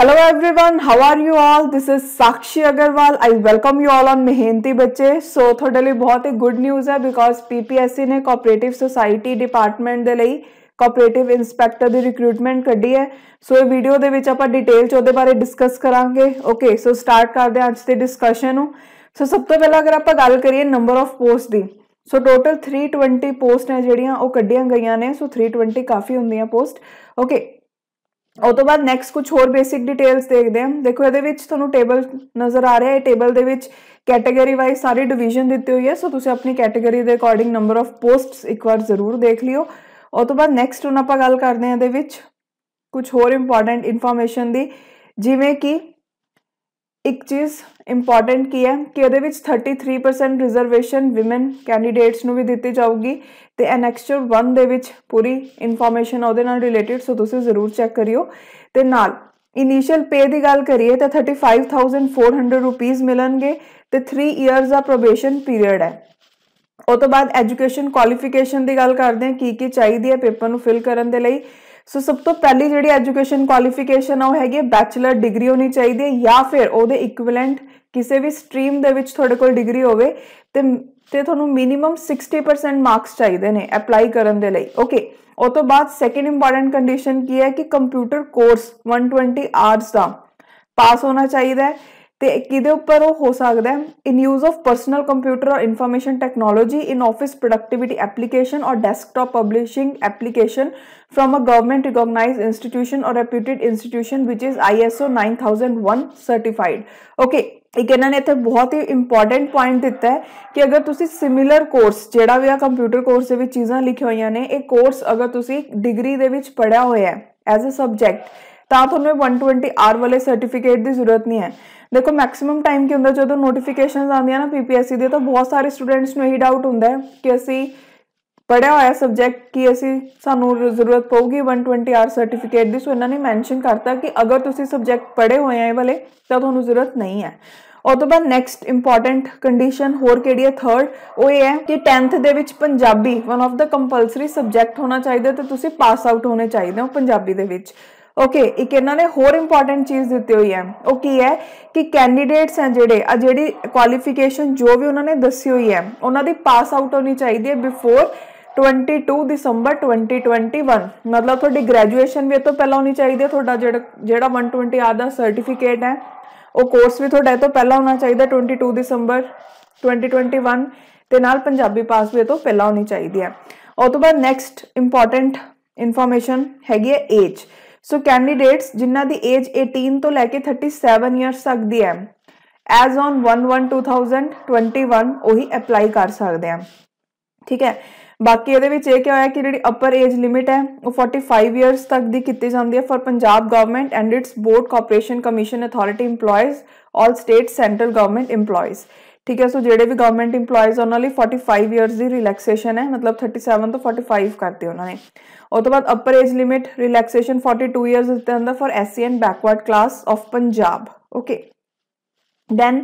Hello everyone, how are you all? This is Sakshi Agarwal. I welcome you all on मेहनती बच्चे सो ਤੁਹਾਡੇ ਲਈ ਬਹੁਤ ਹੀ ਗੁੱਡ ਨਿਊਜ਼ ਹੈ ਬਿਕੋਜ਼ ਪੀਪੀਐਸਸੀ ਨੇ ਕੋਆਪਰੇਟਿਵ ਸੁਸਾਇਟੀ ਡਿਪਾਰਟਮੈਂਟ ਦੇ ਲਈ ਕੋਆਪਰੇਟਿਵ ਇਨਸਪੈਕਟਰ ਦੀ ਰਿਕਰੂਟਮੈਂਟ ਕੱਢੀ ਹੈ ਸੋ ਇਹ ਵੀਡੀਓ ਦੇ ਵਿੱਚ ਆਪਾਂ ਡਿਟੇਲ ਚ ਉਹਦੇ ਬਾਰੇ ਡਿਸਕਸ ਕਰਾਂਗੇ ਓਕੇ ਸੋ ਸਟਾਰਟ ਕਰਦੇ ਹਾਂ ਅੱਜ ਦੀ ਡਿਸਕਸ਼ਨ ਨੂੰ ਸੋ ਸਭ ਤੋਂ ਪਹਿਲਾਂ ਅਗਰ ਆਪਾਂ ਗੱਲ ਕਰੀਏ ਨੰਬਰ ਆਫ ਪੋਸਟ ਦੀ ਸੋ ਟੋਟਲ 320 ਪੋਸਟ ਨੇ ਜਿਹੜੀਆਂ ਉਹ ਕੱਢੀਆਂ ਗਈਆਂ ਨੇ ਸੋ 320 ਕਾਫੀ ਹੁੰਦੀਆਂ ਪੋਸਟ ਓਕੇ ਉਹ ਤੋਂ ਬਾਅਦ ਨੈਕਸਟ ਕੁਝ ਹੋਰ ਬੇਸਿਕ ਡਿਟੇਲਸ ਦੇਖਦੇ ਹਾਂ ਦੇਖੋ ਇਹਦੇ ਵਿੱਚ ਤੁਹਾਨੂੰ ਟੇਬਲ ਨਜ਼ਰ ਆ ਰਿਹਾ ਹੈ ਟੇਬਲ ਦੇ ਵਿੱਚ ਕੈਟਾਗਰੀ ਵਾਈਜ਼ ਸਾਰੀ ਡਿਵੀਜ਼ਨ ਦਿੱਤੀ ਹੋਈ ਹੈ ਸੋ ਤੁਸੀਂ ਆਪਣੀ ਕੈਟਾਗਰੀ ਦੇ ਅਕੋਰਡਿੰਗ ਨੰਬਰ ਆਫ ਪੋਸਟਸ ਇੱਕ ਵਾਰ ਜ਼ਰੂਰ ਦੇਖ ਲਿਓ ਉਹ ਤੋਂ ਬਾਅਦ ਨੈਕਸਟ ਹੁਣ ਆਪਾਂ ਗੱਲ ਕਰਦੇ ਹਾਂ ਇਹਦੇ ਵਿੱਚ ਕੁਝ ਹੋਰ ਇੰਪੋਰਟੈਂਟ ਇਨਫੋਰਮੇਸ਼ਨ ਦੀ ਜਿਵੇਂ ਕਿ ਇੱਕ ਚੀਜ਼ ਇੰਪੋਰਟੈਂਟ ਕੀ ਹੈ ਕਿ ਉਹਦੇ ਵਿੱਚ 33% ਰਿਜ਼ਰਵੇਸ਼ਨ ਔਮਨ ਕੈਂਡੀਡੇਟਸ ਨੂੰ ਵੀ ਦਿੱਤੀ ਜਾਊਗੀ ਤੇ ਐਨੈਕਸਚਰ 1 ਦੇ ਵਿੱਚ ਪੂਰੀ ਇਨਫੋਰਮੇਸ਼ਨ ਉਹਦੇ ਨਾਲ ਰਿਲੇਟਡ ਸੋ ਤੁਸੀਂ ਜ਼ਰੂਰ ਚੈੱਕ ਕਰਿਓ ਤੇ ਨਾਲ ਇਨੀਸ਼ੀਅਲ ਪੇ ਦੀ ਗੱਲ ਕਰੀਏ ਤਾਂ 35400 ਰੁਪਏ ਮਿਲਣਗੇ ਤੇ 3 ਇਅਰਸ ਦਾ ਪ੍ਰੋਬੇਸ਼ਨ ਪੀਰੀਅਡ ਹੈ ਉਹ ਤੋਂ ਬਾਅਦ ਐਜੂਕੇਸ਼ਨ ਕੁਆਲੀਫਿਕੇਸ਼ਨ ਦੀ ਗੱਲ ਕਰਦੇ ਹਾਂ ਕੀ ਕੀ ਚਾਹੀਦੀ ਹੈ ਪੇਪਰ ਨੂੰ ਫਿਲ ਕਰਨ ਦੇ ਲਈ ਸੋ ਸਭ ਤੋਂ ਪਹਿਲੀ ਜਿਹੜੀ ਐਜੂਕੇਸ਼ਨ ਕੁਆਲੀਫਿਕੇਸ਼ਨ ਆ ਉਹ ਹੈਗੀ ਬੈਚਲਰ ਡਿਗਰੀ ਹੋਣੀ ਚਾਹੀਦੀ ਹੈ ਜਾਂ ਫਿਰ ਉਹਦੇ ਇਕੁਇਵਲੈਂਟ ਕਿਸੇ ਵੀ ਸਟਰੀਮ ਦੇ ਵਿੱਚ ਤੁਹਾਡੇ ਕੋਲ ਡਿਗਰੀ ਹੋਵੇ ਤੇ ਤੇ ਤੁਹਾਨੂੰ ਮਿਨੀਮਮ 60% ਮਾਰਕਸ ਚਾਹੀਦੇ ਨੇ ਅਪਲਾਈ ਕਰਨ ਦੇ ਲਈ ਓਕੇ ਉਹ ਤੋਂ ਬਾਅਦ ਸੈਕੰਡ ਇੰਪੋਰਟੈਂਟ ਕੰਡੀਸ਼ਨ ਕੀ ਹੈ ਕਿ ਕੰਪਿਊਟਰ ਕੋਰਸ 120 ਆਰਸ ਦਾ ਪਾਸ ਹੋਣਾ ਚਾਹੀਦਾ ਹੈ ਤੇ ਕਿਦੇ ਉੱਪਰ ਉਹ ਹੋ ਸਕਦਾ ਹੈ in use of personal computer or information technology in office productivity application or desktop publishing application from a government recognized institution or reputed institution ਵਿਚ ਇਜ਼ ਆਈਐਸਓ 9001 ਸਰਟੀਫਾਈਡ ਓਕੇ ਇੱਕ ਇਹਨਾਂ ਨੇ ਇੱਥੇ ਬਹੁਤ ਹੀ ਇੰਪੋਰਟੈਂਟ ਪੁਆਇੰਟ ਦਿੱਤਾ ਹੈ ਕਿ ਅਗਰ ਤੁਸੀਂ ਸਿਮਿਲਰ ਕੋਰਸ ਜਿਹੜਾ ਵੀ ਆ ਕੰਪਿਊਟਰ ਕੋਰਸ ਦੇ ਵਿੱਚ ਚੀਜ਼ਾਂ ਲਿਖੀਆਂ ਹੋਈਆਂ ਨੇ ਇਹ ਕੋਰਸ ਅਗਰ ਤੁਸੀਂ ਡਿਗਰੀ ਦੇ ਵਿੱਚ ਪੜਿਆ ਹੋਇਆ ਹੈ ਐਜ਼ ਅ ਸਬਜੈਕਟ ਤਾਂ ਤੁਹਾਨੂੰ 120 ਆਰ ਵਾਲੇ ਸਰਟੀਫਿਕੇਟ ਦੀ ਜ਼ਰੂਰਤ ਨਹੀਂ ਹੈ ਦੇਖੋ ਮੈਕਸਿਮਮ ਟਾਈਮ ਕੀ ਹੁੰਦਾ ਜਦੋਂ ਨੋਟੀਫਿਕੇਸ਼ਨਸ ਆਉਂਦੀਆਂ ਨਾ ਪੀਪੀਐਸਸੀ ਦੇ ਤਾਂ ਬਹੁਤ ਸਾਰੇ ਸਟੂਡੈਂਟਸ ਨੂੰ ਇਹੀ ਡਾਊਟ ਹੁੰਦਾ ਹੈ ਕਿ ਅਸੀਂ ਪੜਿਆ ਹੋਇਆ ਸਬਜੈਕਟ ਕੀ ਅਸੀਂ ਸਾਨੂੰ ਜ਼ਰੂਰਤ ਪਊਗੀ 120 ਆਰ ਸਰਟੀਫਿਕੇਟ ਦੀ ਸੋ ਇਹਨਾਂ ਨੇ ਮੈਂਸ਼ਨ ਕਰਤਾ ਕਿ ਅਗਰ ਤੁਸੀਂ ਸਬਜੈਕਟ ਪੜੇ ਹੋਏ ਆ ਇਹ ਵਾਲੇ ਤਾਂ ਤੁਹਾਨੂੰ ਜ਼ਰੂਰਤ ਨਹੀਂ ਹੈ ਉਹ ਤੋਂ ਬਾਅਦ ਨੈਕਸਟ ਇੰਪੋਰਟੈਂਟ ਕੰਡੀਸ਼ਨ ਹੋਰ ਕਿਹੜੀ ਹੈ ਥਰਡ ਉਹ ਇਹ ਹੈ ਕਿ 10th ਦੇ ਵਿੱਚ ਪੰਜਾਬੀ ਵਨ ਆਫ ਦਾ ਕੰਪਲਸਰੀ ਸਬਜੈਕਟ ਹੋਣਾ ਚਾਹੀਦਾ ਤੇ ਤੁਸੀਂ ਪਾਸ ਆਊਟ ਹੋਣੇ ਚਾਹੀਦੇ ਹੋ ਪੰਜਾਬੀ ਦੇ ਵਿੱਚ ਓਕੇ ਇੱਕ ਇਹਨਾਂ ਨੇ ਹੋਰ ਇੰਪੋਰਟੈਂਟ ਚੀਜ਼ ਦਿੱਤੀ ਹੋਈ ਹੈ ਉਹ ਕੀ ਹੈ ਕਿ ਕੈਂਡੀਡੇਟਸ ਹਨ ਜਿਹੜੇ ਆ ਜਿਹੜੀ ਕੁਆਲੀਫਿਕੇਸ਼ਨ ਜੋ ਵੀ ਉਹਨਾਂ ਨੇ ਦੱਸੀ ਹੋਈ ਹੈ ਉਹਨਾਂ ਦੀ ਪਾਸ ਆਊਟ ਹੋਣੀ ਚਾਹੀਦੀ ਹੈ ਬਿਫੋਰ 22 ਦਸੰਬਰ 2021 ਮਤਲਬ ਤੁਹਾਡੀ ਗ੍ਰੈਜੂਏਸ਼ਨ ਵੀ ਇਹ ਤੋਂ ਪਹਿਲਾਂ ਹੋਣੀ ਚਾਹੀਦੀ ਹੈ ਤੁਹਾਡਾ ਜਿਹੜਾ ਜਿਹੜਾ 120 ਆ ਦਾ ਸਰਟੀਫਿਕੇਟ ਹੈ ਉਹ ਕੋਰਸ ਵੀ ਤੁਹਾਡਾ ਇਹ ਤੋਂ ਪਹਿਲਾਂ ਹੋਣਾ ਚਾਹੀਦਾ 22 ਦਸੰਬਰ 2021 ਤੇ ਨਾਲ ਪੰਜਾਬੀ ਪਾਸ ਵੀ ਇਹ ਤੋਂ ਪਹਿਲਾਂ ਹੋਣੀ ਚਾਹੀਦੀ ਹੈ ਉਸ ਤੋਂ ਬਾਅਦ ਨੈਕਸਟ ਇੰਪੋਰਟੈਂਟ ਇਨਫੋਰਮੇਸ਼ਨ ਹੈਗੀ ਹੈ ਏਜ ਸੋ ਕੈਂਡੀਡੇਟਸ ਜਿਨ੍ਹਾਂ ਦੀ ਏਜ 18 ਤੋਂ ਲੈ ਕੇ 37 ਇਅਰਸ ਤੱਕ ਦੀ ਹੈ ਐਸ ਔਨ 11/2021 ਉਹੀ ਅਪਲਾਈ ਕਰ ਸਕਦੇ ਆ ਠੀਕ ਹੈ ਬਾਕੀ ਇਹਦੇ ਵਿੱਚ ਇਹ ਕਿਹਾ ਹੋਇਆ ਕਿ ਜਿਹੜੀ ਅਪਰ ਏਜ ਲਿਮਿਟ ਹੈ ਉਹ 45 ਇਅਰਸ ਤੱਕ ਦੀ ਕੀਤੀ ਜਾਂਦੀ ਹੈ for Punjab government and its board corporation commission authority EMPLOYEES all state central government EMPLOYEES ਠੀਕ ਹੈ ਸੋ ਜਿਹੜੇ ਵੀ ਗਵਰਨਮੈਂਟ EMPLOYEES ਉਹਨਾਂ ਲਈ 45 ਇਅਰਸ ਦੀ ਰਿਲੈਕਸੇਸ਼ਨ ਹੈ ਮਤਲਬ 37 ਤੋਂ 45 ਕਰਦੇ ਉਹਨਾਂ ਨੇ ਉਸ ਤੋਂ ਬਾਅਦ upper age limit relaxation 42 years ਦਿੱਤੇ ਅੰਦਰ for SC and backward class of Punjab okay then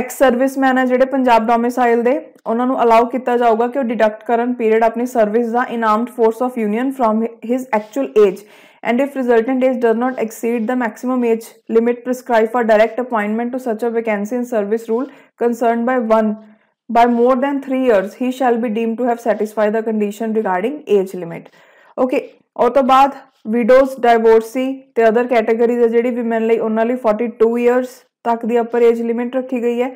ex serviceman ਹੈ ਜਿਹੜੇ ਪੰਜਾਬ ਡੋਮਿਸਾਈਲ ਦੇ ਉਹਨਾਂ ਨੂੰ ਅਲਾਉ ਕੀਤਾ ਜਾਊਗਾ ਕਿ ਉਹ ਡਿਡਕਟ ਕਰਨ ਪੀਰੀਅਡ ਆਪਣੀ ਸਰਵਿਸ ਦਾ in armed force of union from his actual age and if resultant age does not exceed the maximum age limit prescribed for direct appointment to such a vacancy in service rule concerned by one by more than 3 years he shall be deemed to have satisfied the condition regarding age limit okay ਉਹ ਤੋਂ widows divorcee the other other categories ਹੈ ਜਿਹੜੀ women ਲਈ 42 years, tak the upper age limit rakhi gayi hai.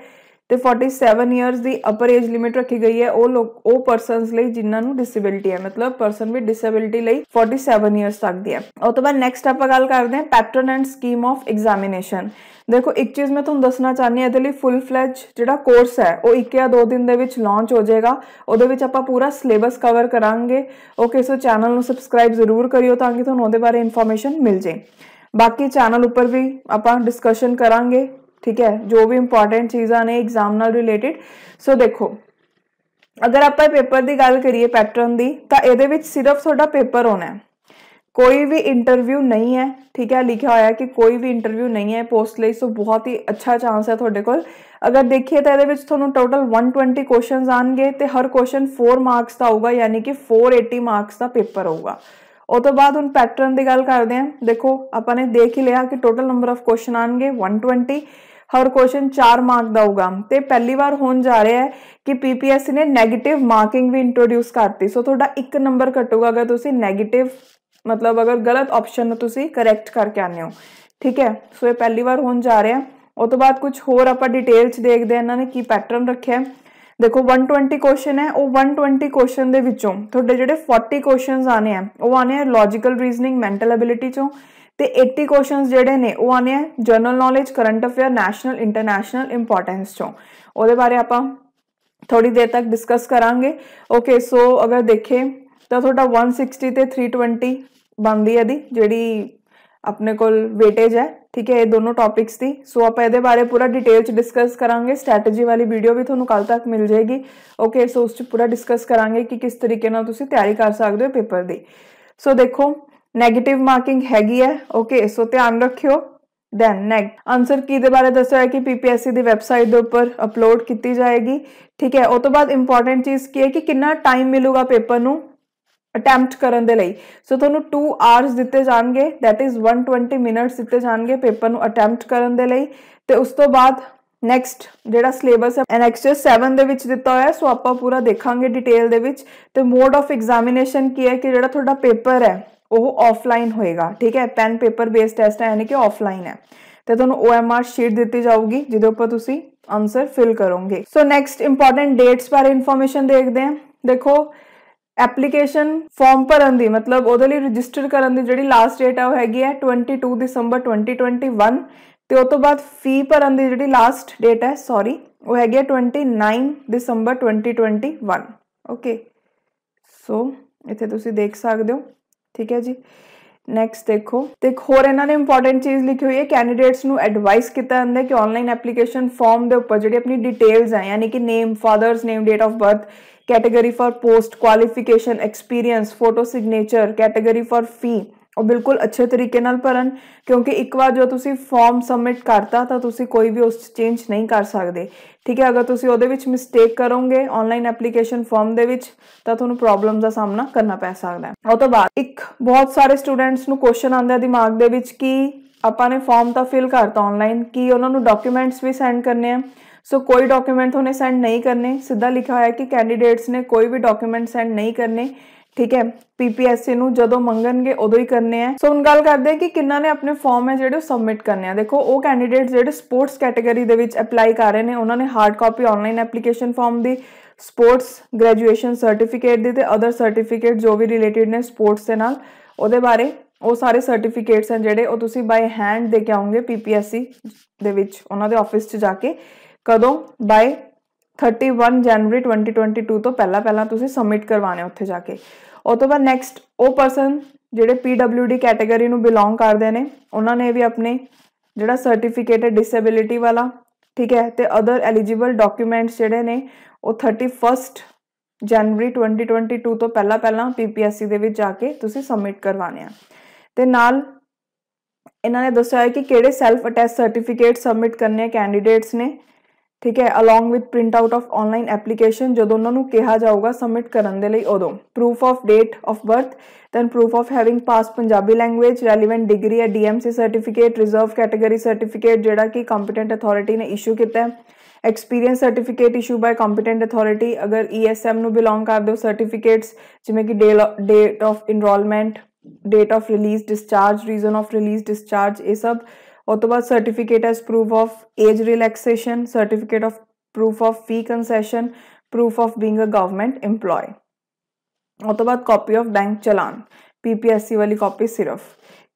ਤੇ 47 years ਦੀ upper age limit ਰੱਖੀ ਗਈ ਹੈ ਉਹ ਲੋਕ ਉਹ ਪਰਸਨਸ ਲਈ ਜਿਨ੍ਹਾਂ ਨੂੰ ਡਿਸੇਬਿਲਟੀ ਹੈ ਮਤਲਬ ਪਰਸਨ ਵਿਦ ਡਿਸੇਬਿਲਟੀ ਲਈ 47 ਇਅਰਸ ਤੱਕ ਦੀ ਹੈ ਉਹ ਤੋਂ ਬਾਅਦ ਨੈਕਸਟ ਆਪਾਂ ਗੱਲ ਕਰਦੇ ਹਾਂ pattern and scheme of examination ਦੇਖੋ ਇੱਕ ਚੀਜ਼ ਮੈਂ ਤੁਹਾਨੂੰ ਦੱਸਣਾ ਚਾਹਨੀ ਹਾਂ ਇਹਦੇ ਲਈ ਫੁੱਲ ਫਲੇਜ ਜਿਹੜਾ ਕੋਰਸ ਹੈ ਉਹ 1 ਜਾਂ 2 ਦਿਨ ਦੇ ਵਿੱਚ ਲਾਂਚ ਹੋ ਜਾਏਗਾ ਉਹਦੇ ਵਿੱਚ ਆਪਾਂ ਪੂਰਾ ਸਿਲੇਬਸ ਕਵਰ ਕਰਾਂਗੇ ਓਕੇ ਸੋ ਚੈਨਲ ਨੂੰ ਸਬਸਕ੍ਰਾਈਬ ਜ਼ਰੂਰ ਕਰਿਓ ਤਾਂ ਕਿ ਤੁਹਾਨੂੰ ਉਹਦੇ ਬਾਰੇ ਇਨਫੋਰਮੇਸ਼ਨ ਮਿਲ ਜੇ ਬਾਕੀ ਚੈਨਲ ਉੱਪਰ ਵੀ ਆਪਾਂ ਡਿਸਕਸ਼ਨ ਕਰਾਂਗੇ ਠੀਕ ਹੈ ਜੋ ਵੀ ਇੰਪੋਰਟੈਂਟ ਚੀਜ਼ਾਂ ਨੇ ਐਗਜ਼ਾਮ ਨਾਲ ਰਿਲੇਟਡ ਸੋ ਦੇਖੋ ਅਗਰ ਆਪਾਂ ਪੇਪਰ ਦੀ ਗੱਲ ਕਰੀਏ ਪੈਟਰਨ ਦੀ ਤਾਂ ਇਹਦੇ ਵਿੱਚ ਸਿਰਫ ਤੁਹਾਡਾ ਪੇਪਰ ਹੋਣਾ ਹੈ ਕੋਈ ਵੀ ਇੰਟਰਵਿਊ ਨਹੀਂ ਹੈ ਠੀਕ ਹੈ ਲਿਖਿਆ ਹੋਇਆ ਕਿ ਕੋਈ ਵੀ ਇੰਟਰਵਿਊ ਨਹੀਂ ਹੈ ਪੋਸਟ ਲਈ ਸੋ ਬਹੁਤ ਹੀ ਅੱਛਾ ਚਾਂਸ ਹੈ ਤੁਹਾਡੇ ਕੋਲ ਅਗਰ ਦੇਖੀਏ ਤਾਂ ਇਹਦੇ ਵਿੱਚ ਤੁਹਾਨੂੰ ਟੋਟਲ 120 ਕੁਐਸਚਨਸ ਆਣਗੇ ਤੇ ਹਰ ਕੁਐਸਚਨ 4 ਮਾਰਕਸ ਦਾ ਹੋਊਗਾ ਯਾਨੀ ਕਿ 480 ਮਾਰਕਸ ਦਾ ਪੇਪਰ ਹੋਊਗਾ ਉਹ ਤੋਂ ਬਾਅਦ ਹੁਣ ਪੈਟਰਨ ਦੀ ਗੱਲ ਕਰਦੇ ਹਾਂ ਦੇਖੋ ਆਪਾਂ ਨੇ ਦੇਖ ਹੀ ਲਿਆ ਕਿ ਟੋਟਲ ਨੰਬਰ ਆਫ ਕੁਐਸਚਨ ਆਣਗੇ 120 ਹਰ ਕੁਐਸਚਨ 4 ਮਾਰਕ ਦਾ ਹੋਊਗਾ ਤੇ ਪਹਿਲੀ ਵਾਰ ਹੋਣ ਜਾ ਰਿਹਾ ਹੈ ਕਿ ਪੀਪੀਐਸਸੀ ਨੇ 네ਗੇਟਿਵ ਮਾਰਕਿੰਗ ਵੀ ਇੰਟਰੋਡਿਊਸ ਕਰਤੀ ਸੋ ਤੁਹਾਡਾ ਇੱਕ ਨੰਬਰ ਘਟੂਗਾ ਅਗਰ ਤੁਸੀਂ 네ਗੇਟਿਵ ਮਤਲਬ ਅਗਰ ਗਲਤ ਆਪਸ਼ਨ ਨੂੰ ਤੁਸੀਂ ਕਰੈਕਟ ਕਰਕੇ ਆਨੇ ਹੋ ਠੀਕ ਹੈ ਸੋ ਇਹ ਪਹਿਲੀ ਵਾਰ ਹੋਣ ਜਾ ਰਿਹਾ ਉਹ ਤੋਂ ਬਾਅਦ ਕੁਝ ਹੋਰ ਆਪਾਂ ਡਿਟੇਲ ਚ ਦੇਖਦੇ ਆਂ ਇਹਨਾਂ ਨੇ ਕੀ ਪੈਟਰਨ ਰੱਖਿਆ ਹੈ ਦੇਖੋ 120 ਕੁਐਸਚਨ ਹੈ ਉਹ 120 ਕੁਐਸਚਨ ਦੇ ਵਿੱਚੋਂ ਤੁਹਾਡੇ ਜਿਹੜੇ 40 ਕੁਐਸਚਨਸ ਆਨੇ ਆ ਉਹ ਆਨੇ ਆ ਲੌਜੀਕਲ ਰੀਜ਼ਨਿੰਗ ਮੈਂਟਲ ਅਬਿਲਿਟੀ ਚੋਂ ਤੇ 80 ਕੁਐਸਚਨਸ ਜਿਹੜੇ ਨੇ ਉਹ ਆਨੇ ਆ general knowledge current affair national international importance ਚੋਂ ਉਹਦੇ ਬਾਰੇ ਆਪਾਂ ਥੋੜੀ ਦੇਰ ਤੱਕ ਡਿਸਕਸ ਕਰਾਂਗੇ ਓਕੇ ਸੋ ਅਗਰ ਦੇਖੇ ਤਾਂ ਤੁਹਾਡਾ 160 ਤੇ 320 ਬਣਦੀ ਹੈ ਦੀ ਜਿਹੜੀ ਆਪਣੇ ਕੋਲ ਵੇਟੇਜ ਹੈ ਠੀਕ ਹੈ ਇਹ ਦੋਨੋਂ ਟੌਪਿਕਸ ਦੀ ਸੋ ਆਪਾਂ ਇਹਦੇ ਬਾਰੇ ਪੂਰਾ ਡਿਟੇਲ ਚ ਡਿਸਕਸ ਕਰਾਂਗੇ ਸਟ੍ਰੈਟਜੀ ਵਾਲੀ ਵੀਡੀਓ ਵੀ ਤੁਹਾਨੂੰ ਕੱਲ ਤੱਕ ਮਿਲ ਜਾਏਗੀ ਓਕੇ ਸੋ ਉਸ ਚ ਪੂਰਾ ਡਿਸਕਸ ਕਰਾਂਗੇ ਕਿ ਕਿਸ ਤਰੀਕੇ ਨਾਲ ਤੁਸੀਂ ਤਿਆਰੀ ਕਰ ਸਕਦੇ ਹੋ ਪੇਪਰ ਦੀ ਸੋ ਦੇਖੋ 네ਗੇਟਿਵ ਮਾਰਕਿੰਗ ਹੈਗੀ ਹੈ ਓਕੇ ਸੋ ਧਿਆਨ ਰੱਖਿਓ ਦੈਨ ਨੈਕ ਆਨਸਰ ਕੀ ਦੇ ਬਾਰੇ ਦੱਸਿਆ ਹੈ ਕਿ ਪੀਪੀਐਸਸੀ ਦੀ ਵੈਬਸਾਈਟ ਦੇ ਉੱਪਰ ਅਪਲੋਡ ਕੀਤੀ ਜਾਏਗੀ ਠੀਕ ਹੈ ਉਸ ਤੋਂ ਬਾਅਦ ਇੰਪੋਰਟੈਂਟ ਚੀਜ਼ ਕੀ ਹੈ ਕਿ ਕਿੰਨਾ ਟਾਈਮ ਮਿਲੂਗਾ ਪੇਪਰ ਨੂੰ ਅਟੈਂਪਟ ਕਰਨ ਦੇ ਲਈ ਸੋ ਤੁਹਾਨੂੰ 2 ਆਵਰਸ ਦਿੱਤੇ ਜਾਣਗੇ ਥੈਟ ਇਜ਼ 120 ਮਿੰਟਸ ਦਿੱਤੇ ਜਾਣਗੇ ਪੇਪਰ ਨੂੰ ਅਟੈਂਪਟ ਕਰਨ ਦੇ ਲਈ ਤੇ ਉਸ ਤੋਂ ਬਾਅਦ ਨੈਕਸਟ ਜਿਹੜਾ ਸਿਲੇਬਸ ਹੈ ਐਨੈਕਸਸ 7 ਦੇ ਵਿੱਚ ਦਿੱਤਾ ਹੋਇਆ ਸੋ ਆਪਾਂ ਪੂਰਾ ਦੇਖਾਂਗੇ ਡਿਟੇਲ ਦੇ ਵਿੱਚ ਤੇ ਮੋਡ ਆਫ ਐਗਜ਼ਾਮੀਨੇਸ਼ਨ ਕੀ ਹੈ ਕਿ ਜਿਹੜਾ ਤੁਹਾਡਾ ਪੇਪਰ ਹੈ ਉਹ ਆਫਲਾਈਨ ਹੋਏਗਾ ਠੀਕ ਹੈ ਪੈਨ ਪੇਪਰ ਬੇਸਡ ਟੈਸਟ ਹੈ ਯਾਨੀ ਕਿ ਆਫਲਾਈਨ ਹੈ ਤੇ ਤੁਹਾਨੂੰ OMR ਸ਼ੀਟ ਦਿੱਤੀ ਜਾਊਗੀ ਜਿਹਦੇ ਉੱਪਰ ਤੁਸੀਂ ਆਨਸਰ ਫਿਲ ਕਰੋਗੇ ਸੋ ਨੈਕਸਟ ਇੰਪੋਰਟੈਂਟ ਡੇਟਸ ਬਾਰੇ ਇਨਫੋਰਮੇਸ਼ਨ ਦੇਖਦੇ ਹਾਂ ਦੇਖੋ ਐਪਲੀਕੇਸ਼ਨ ਫਾਰਮ ਭਰਨ ਦੀ ਮਤਲਬ ਉਹਦੇ ਲਈ ਰਜਿਸਟਰ ਕਰਨ ਦੀ ਜਿਹੜੀ ਲਾਸਟ ਡੇਟ ਆ ਉਹ ਹੈਗੀ ਹੈ 22 ਦਸੰਬਰ 2021 ਤੇ ਉਸ ਤੋਂ ਬਾਅਦ ਫੀ ਭਰਨ ਦੀ ਜਿਹੜੀ ਲਾਸਟ ਡੇਟ ਹੈ ਸੌਰੀ ਉਹ ਹੈਗੀ ਹੈ 29 ਦਸੰਬਰ 2021 ਓਕੇ ਸੋ ਇੱਥੇ ਤੁਸੀਂ ਦੇਖ ਸਕਦੇ ਹੋ ਠੀਕ ਹੈ ਜੀ ਨੈਕਸਟ ਦੇਖੋ ਤੇ ਇੱਕ ਹੋਰ ਇਹਨਾਂ ਨੇ ਇੰਪੋਰਟੈਂਟ ਚੀਜ਼ ਲਿਖੀ ਹੋਈ ਹੈ ਕੈਂਡੀਡੇਟਸ ਨੂੰ ਐਡਵਾਈਸ ਕੀਤਾ ਜਾਂਦਾ ਕਿ ਆਨਲਾਈਨ ਐਪਲੀਕੇਸ਼ਨ ਫਾਰਮ ਦੇ ਉੱਪਰ ਜਿਹੜੀ ਆਪਣੀ ਡਿਟੇਲਸ ਆ ਯਾਨੀ ਕਿ name father's name date of birth category for post qualification experience photo signature category for fee ਉਹ ਬਿਲਕੁਲ ਅੱਛੇ ਤਰੀਕੇ ਨਾਲ ਭਰਨ ਕਿਉਂਕਿ ਇੱਕ ਵਾਰ ਜੋ ਤੁਸੀਂ ਫਾਰਮ ਸਬਮਿਟ ਕਰਤਾ ਤਾਂ ਤੁਸੀਂ ਕੋਈ ਵੀ ਉਸ ਚੇਂਜ ਨਹੀਂ ਕਰ ਸਕਦੇ ਠੀਕ ਹੈ ਅਗਰ ਤੁਸੀਂ ਉਹਦੇ ਵਿੱਚ ਮਿਸਟੇਕ ਕਰੋਗੇ ਆਨਲਾਈਨ ਐਪਲੀਕੇਸ਼ਨ ਫਾਰਮ ਦੇ ਵਿੱਚ ਤਾਂ ਤੁਹਾਨੂੰ ਪ੍ਰੋਬਲਮ ਦਾ ਸਾਹਮਣਾ ਕਰਨਾ ਪੈ ਸਕਦਾ ਹੈ ਉਹ ਤੋਂ ਬਾਅਦ ਇੱਕ ਬਹੁਤ ਸਾਰੇ ਸਟੂਡੈਂਟਸ ਨੂੰ ਕੁਐਸਚਨ ਆਉਂਦਾ ਦਿਮਾਗ ਦੇ ਵਿੱਚ ਕਿ ਆਪਾਂ ਨੇ ਫਾਰਮ ਤਾਂ ਫਿਲ ਕਰਤਾ ਆਨਲਾਈਨ ਕੀ ਉਹਨਾਂ ਨੂੰ ਡਾਕੂਮੈਂਟਸ ਵੀ ਸੈਂਡ ਕਰਨੇ ਆ ਸੋ ਕੋਈ ਡਾਕੂਮੈਂਟ ਉਹਨੇ ਸੈਂਡ ਨਹੀਂ ਕਰਨੇ ਸਿੱਧਾ ਲਿਖਿਆ ਹੋਇਆ ਹੈ ਕਿ ਕੈਂਡੀਡੇਟਸ ਨੇ ਕੋਈ ਵੀ ਡਾਕੂਮੈਂਟ ਸੈਂਡ ਨਹੀਂ ਕਰਨੇ ਠੀਕ ਹੈ ਪੀਪੀਐਸਸੀ ਨੂੰ ਜਦੋਂ ਮੰਗਣਗੇ ਉਦੋਂ ਹੀ ਕਰਨੇ ਆ ਸੋ ਹੁਣ ਗੱਲ ਕਰਦੇ ਆ ਕਿ ਕਿੰਨਾ ਨੇ ਆਪਣੇ ਫਾਰਮ ਹੈ ਜਿਹੜੇ ਸਬਮਿਟ ਕਰਨੇ ਆ ਦੇਖੋ ਉਹ ਕੈਂਡੀਡੇਟ ਜਿਹੜੇ ਸਪੋਰਟਸ ਕੈਟਾਗਰੀ ਦੇ ਵਿੱਚ ਅਪਲਾਈ ਕਰ ਰਹੇ ਨੇ ਉਹਨਾਂ ਨੇ hard copy online application form ਦੀ ਸਪੋਰਟਸ ਗ੍ਰੈਜੂਏਸ਼ਨ ਸਰਟੀਫਿਕੇਟ ਦੀ ਤੇ ਅਦਰ ਸਰਟੀਫਿਕੇਟ ਜੋ ਵੀ ਰਿਲੇਟਡ ਨੇ ਸਪੋਰਟਸ ਦੇ ਨਾਲ ਉਹਦੇ ਬਾਰੇ ਉਹ ਸਾਰੇ ਸਰਟੀਫਿਕੇਟਸ ਹਨ ਜਿਹੜੇ ਉਹ ਤੁਸੀਂ ਬਾਈ ਹੈਂਡ ਦੇ ਕੇ ਆਉਂਗੇ ਪੀਪੀਐਸਸੀ ਦੇ ਵਿੱਚ ਉਹਨਾਂ ਦੇ ਆਫਿਸ 'ਚ ਜਾ ਕੇ ਕਦੋਂ ਬਾਈ 31 ਜਨਵਰੀ 2022 ਤੋਂ ਪਹਿਲਾਂ ਪਹਿਲਾਂ ਤੁਸੀਂ ਸਬਮਿਟ ਕਰਵਾਣੇ ਉੱਥੇ ਜਾ ਕੇ ਉਸ ਤੋਂ ਬਾਅਦ ਨੈਕਸਟ ਉਹ ਪਰਸਨ ਜਿਹੜੇ PWD ਕੈਟਾਗਰੀ ਨੂੰ ਬਿਲੋਂਗ ਕਰਦੇ ਨੇ ਉਹਨਾਂ ਨੇ ਵੀ ਆਪਣੇ ਜਿਹੜਾ ਸਰਟੀਫਿਕੇਟ ਹੈ ਡਿਸੇਬਿਲਟੀ ਵਾਲਾ ਠੀਕ ਹੈ ਤੇ ਅਦਰ ਐਲੀਜੀਬਲ ਡਾਕੂਮੈਂਟਸ ਜਿਹੜੇ ਨੇ ਉਹ 31 ਜਨਵਰੀ 2022 ਤੋਂ ਪਹਿਲਾਂ ਪਹਿਲਾਂ PPSC ਦੇ ਵਿੱਚ ਜਾ ਕੇ ਤੁਸੀਂ ਸਬਮਿਟ ਕਰਵਾਣੇ ਆ ਤੇ ਨਾਲ ਇਹਨਾਂ ਨੇ ਦੱਸਿਆ ਹੈ ਕਿ ਕਿਹੜੇ ਸੈਲਫ ਅਟੈਸਟ ਸਰਟੀਫਿਕੇਟ ਸਬਮਿਟ ਕਰਨੇ ਕੈਂਡੀਡੇਟਸ ਨੇ ਠੀਕ ਹੈ along with print out of online application ਜਦੋਂ ਉਹਨਾਂ ਨੂੰ ਕਿਹਾ ਜਾਊਗਾ ਸਬਮਿਟ ਕਰਨ ਦੇ ਲਈ ਉਦੋਂ proof of date of birth then proof of having pass Punjabi language relevant degree ਹੈ DMC certificate reserve category certificate ਜਿਹੜਾ ਕਿ ਕੰਪੀਟੈਂਟ ਅਥਾਰਟੀ ਨੇ ਇਸ਼ੂ ਕੀਤਾ ਹੈ experience certificate issue by competent authority ਅਗਰ ਈਐਸਐਮ e ਨੂੰ ਬਿਲੋਂਗ ਕਰਦੇ ਹੋ ਸਰਟੀਫਿਕੇਟਸ ਜਿਵੇਂ ਕਿ date of enrolment date of release discharge reason of release discharge ਇਹ ਸਭ और तो बाद certificate age proof of age relaxation certificate of proof of fee concession proof of being a government employee और तो बाद copy of bank challan PPSC वाली copy सिर्फ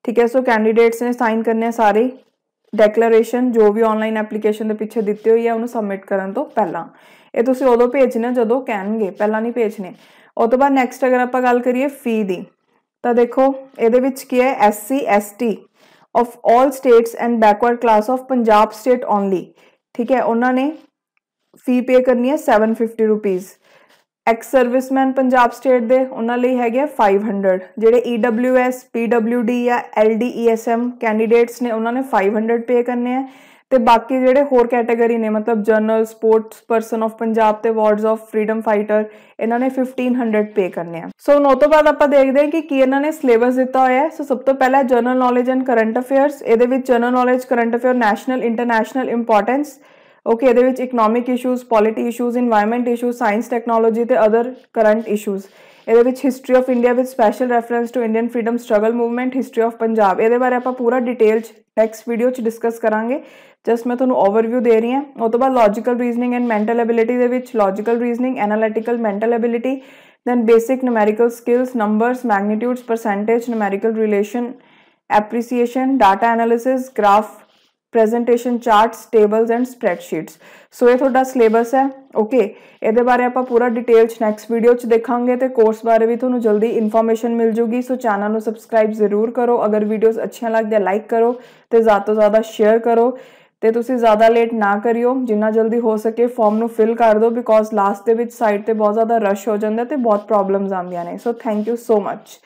ठीक है सो कैंडिडेट्स ने साइन करने हैं सारे डेक्लरेशन जो भी ऑनलाइन एप्लीकेशन के पिछले दिते हुई है उन्होंने सबमिट करने तो पहला ये उदो तो भेजना जो कहे पहला नहीं भेजने उस तो बाद नैक्सट अगर आप गल करिए फी की तो देखो ये है S C S T of all states and backward class of Punjab state only ਠੀਕ ਹੈ ਉਹਨਾਂ ਨੇ ਫੀ ਪੇ ਕਰਨੀ ਹੈ 750 rupees ex serviceman Punjab state ਦੇ ਉਹਨਾਂ ਲਈ ਹੈਗੇ 500 ਜਿਹੜੇ EWS PWD ਜਾਂ LDESM ਕੈਂਡੀਡੇਟਸ ਨੇ ਉਹਨਾਂ ਨੇ 500 ਪੇ ਕਰਨੇ ਆ ਤੇ ਬਾਕੀ ਜਿਹੜੇ ਹੋਰ ਕੈਟਾਗਰੀ ਨੇ ਮਤਲਬ general sports person of Punjab ਤੇ ਵਾਰਡਸ ਆਫ ਫਰੀडम ਫਾਈਟਰ ਇਹਨਾਂ ਨੇ 1500 ਪੇ ਕਰਨੇ ਆ ਸੋ ਨੋ ਤੋਂ ਬਾਅਦ ਆਪਾਂ ਦੇਖਦੇ ਹਾਂ ਕਿ ਕੀ ਇਹਨਾਂ ਨੇ ਸਿਲੇਬਸ ਦਿੱਤਾ ਹੋਇਆ ਹੈ ਸੋ ਸਭ ਤੋਂ ਪਹਿਲਾਂ general knowledge and current affairs ਇਹਦੇ ਵਿੱਚ general knowledge current affair national international importance okay ਇਹਦੇ ਵਿੱਚ economic issues polity issues environment issues science technology ਤੇ ਅਦਰ ਕਰੰਟ ਇਸ਼ੂਜ਼ ਇਹਦੇ ਵਿੱਚ history of India with special reference to Indian freedom struggle movement history of Punjab ਇਹਦੇ ਬਾਰੇ ਆਪਾਂ ਪੂਰਾ detail ਚ ਨੈਕਸਟ ਵੀਡੀਓ ਚ ਡਿਸਕਸ ਕਰਾਂਗੇ ਜਸਟ ਮੈਂ ਤੁਹਾਨੂੰ ਓਵਰਵਿਊ ਦੇ ਰਹੀ ਹਾਂ ਉਸ ਤੋਂ ਬਾਅਦ logical reasoning and mental ability ਦੇ ਵਿੱਚ logical reasoning analytical mental ability then basic numerical skills numbers magnitudes percentage numerical relation appreciation data analysis graph presentation charts tables and spreadsheets so ਇਹ ਤੁਹਾਡਾ ਸਿਲੇਬਸ ਹੈ ਓਕੇ ਇਹਦੇ ਬਾਰੇ ਆਪਾਂ ਪੂਰਾ detail ਚ ਨੈਕਸਟ ਵੀਡੀਓ ਚ ਦੇਖਾਂਗੇ ਤੇ ਕੋਰਸ ਬਾਰੇ ਵੀ ਤੁਹਾਨੂੰ ਜਲਦੀ ਇਨਫੋਰਮੇਸ਼ਨ ਮਿਲ ਜੂਗੀ ਸੋ ਚੈਨਲ ਨੂੰ ਸਬਸਕ੍ਰਾਈਬ ਜ਼ਰੂਰ ਕਰੋ ਅਗਰ ਵੀਡੀਓਜ਼ ਅੱਛੀਆਂ ਲੱਗਦੀਆਂ ਲਾਈਕ ਕਰੋ ਤੇ ਜ਼ਿਆਦਾ ਤੋਂ ਜ਼ਿਆਦਾ ਸ਼ੇਅਰ ਕਰੋ ਤੇ ਤੁਸੀਂ ਜ਼ਿਆਦਾ ਲੇਟ ਨਾ ਕਰਿਓ ਜਿੰਨਾ ਜਲਦੀ ਹੋ ਸਕੇ ਫਾਰਮ ਨੂੰ ਫਿਲ ਕਰ ਦਿਓ ਬਿਕੋਜ਼ ਲਾਸਟ ਦੇ ਵਿੱਚ ਸਾਈਟ ਤੇ ਬਹੁਤ ਜ਼ਿਆਦਾ ਰਸ਼ ਹੋ ਜਾਂਦਾ ਤੇ ਬਹੁਤ ਪ੍ਰੋਬਲਮਸ ਆਉਂਦੀਆਂ ਨੇ so thank you so much